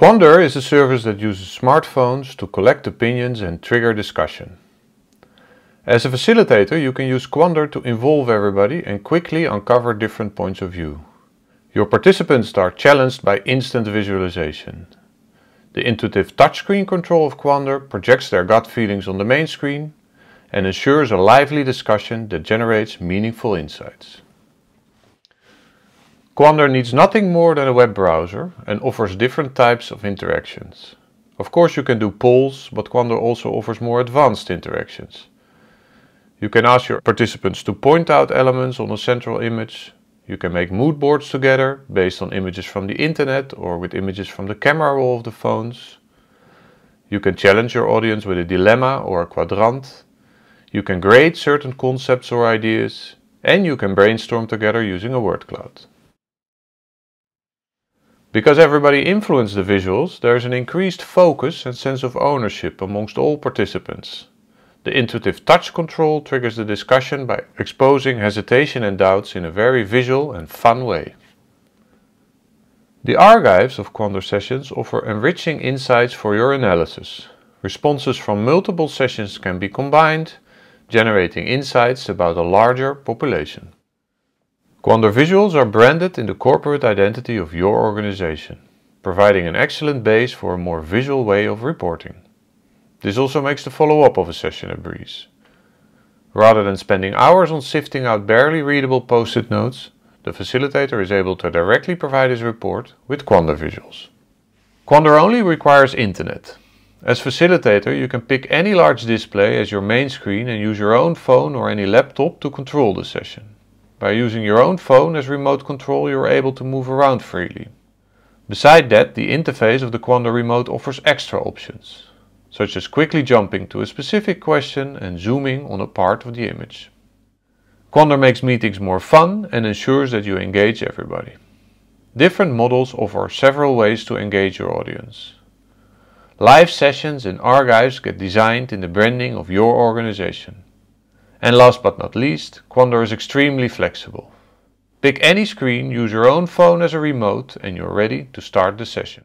Quander is a service that uses smartphones to collect opinions and trigger discussion. As a facilitator, you can use Quander to involve everybody and quickly uncover different points of view. Your participants are challenged by instant visualization. The intuitive touchscreen control of Quander projects their gut feelings on the main screen and ensures a lively discussion that generates meaningful insights. Quandr needs nothing more than a web browser and offers different types of interactions. Of course you can do polls, but Quandr also offers more advanced interactions. You can ask your participants to point out elements on a central image. You can make mood boards together based on images from the internet or with images from the camera roll of the phones. You can challenge your audience with a dilemma or a quadrant. You can grade certain concepts or ideas. And you can brainstorm together using a word cloud. Because everybody influenced the visuals, there is an increased focus and sense of ownership amongst all participants. The intuitive touch control triggers the discussion by exposing hesitation and doubts in a very visual and fun way. The archives of Quandor sessions offer enriching insights for your analysis. Responses from multiple sessions can be combined, generating insights about a larger population. Quandor visuals are branded in the corporate identity of your organization, providing an excellent base for a more visual way of reporting. This also makes the follow-up of a session a breeze. Rather than spending hours on sifting out barely readable post-it notes, the facilitator is able to directly provide his report with Quandor visuals. Quandor only requires internet. As facilitator, you can pick any large display as your main screen and use your own phone or any laptop to control the session. By using your own phone as remote control, you are able to move around freely. Beside that, the interface of the Quanda Remote offers extra options, such as quickly jumping to a specific question and zooming on a part of the image. Quanda makes meetings more fun and ensures that you engage everybody. Different models offer several ways to engage your audience. Live sessions and archives get designed in the branding of your organization. And last but not least, Quandor is extremely flexible. Pick any screen, use your own phone as a remote and you're ready to start the session.